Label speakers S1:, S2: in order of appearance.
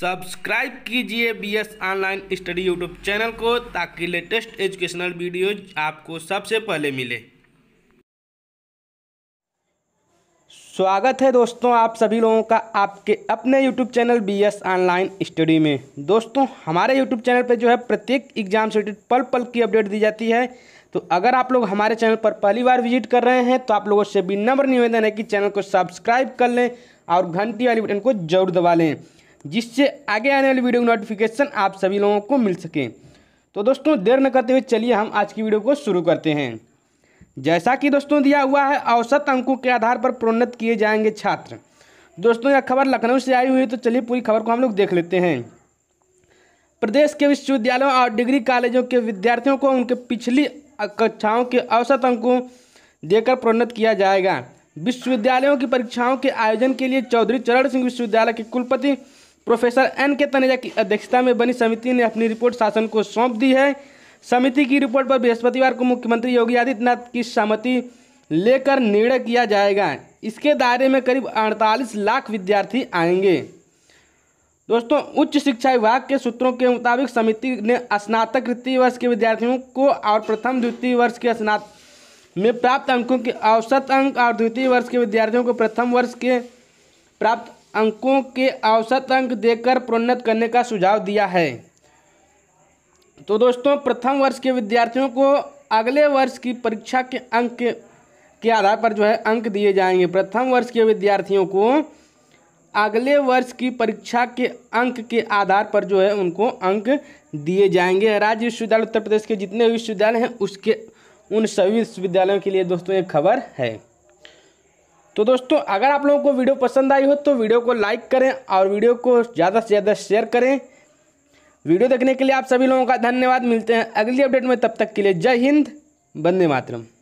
S1: subscribe कीजिए B S online study YouTube channel को ताकि लेटेस्ट एजुकेशनल वीडियोज आपको सबसे पहले मिले स्वागत है दोस्तों आप सभी लोगों का आपके अपने YouTube channel B S online study में दोस्तों हमारे यूट्यूब चैनल पर जो है प्रत्येक एग्जाम से रिलेटेड पल पल की अपडेट दी जाती है तो अगर आप लोग हमारे चैनल पर पहली बार विजिट कर रहे हैं तो आप लोगों से भी नम्र निवेदन है कि चैनल को सब्सक्राइब कर लें और घंटी वाली बटन को जरूर दबा लें जिससे आगे आने वाली वीडियो की नोटिफिकेशन आप सभी लोगों को मिल सके तो दोस्तों देर न करते हुए चलिए हम आज की वीडियो को शुरू करते हैं जैसा कि दोस्तों दिया हुआ है औसत अंकों के आधार पर प्रोन्नत किए जाएंगे छात्र दोस्तों यह खबर लखनऊ से आई हुई है तो चलिए पूरी खबर को हम लोग देख लेते हैं प्रदेश के विश्वविद्यालयों और डिग्री कॉलेजों के विद्यार्थियों को उनके पिछली कक्षाओं के औसत अंकों देकर प्रोन्नत किया जाएगा विश्वविद्यालयों की परीक्षाओं के आयोजन के लिए चौधरी चरण सिंह विश्वविद्यालय के कुलपति प्रोफेसर एन के तनेजा की अध्यक्षता में बनी समिति ने अपनी रिपोर्ट शासन को सौंप दी है समिति की रिपोर्ट पर बृहस्पतिवार को मुख्यमंत्री योगी आदित्यनाथ की सहमति लेकर निर्णय किया जाएगा इसके दायरे में करीब अड़तालीस लाख विद्यार्थी आएंगे दोस्तों उच्च शिक्षा विभाग के सूत्रों के मुताबिक समिति ने स्नातक तृतीय वर्ष के विद्यार्थियों को और प्रथम द्वितीय वर्ष के स्नात में प्राप्त अंकों के औसत अंक और द्वितीय वर्ष के विद्यार्थियों को प्रथम वर्ष के प्राप्त अंकों के औसत अंक देकर प्रोन्नत करने का सुझाव दिया है तो दोस्तों प्रथम वर्ष के विद्यार्थियों को अगले वर्ष की परीक्षा के अंक के, के आधार पर जो है अंक दिए जाएंगे प्रथम वर्ष के विद्यार्थियों को अगले वर्ष की परीक्षा के अंक के आधार पर जो है उनको अंक दिए जाएंगे राज्य विश्वविद्यालय उत्तर प्रदेश के जितने विश्वविद्यालय हैं उसके उन सभी विश्वविद्यालयों के लिए दोस्तों एक खबर है तो दोस्तों अगर आप लोगों को वीडियो पसंद आई हो तो वीडियो को लाइक करें और वीडियो को ज़्यादा से ज़्यादा शेयर करें वीडियो देखने के लिए आप सभी लोगों का धन्यवाद मिलते हैं अगली अपडेट में तब तक के लिए जय हिंद वंदे मातरम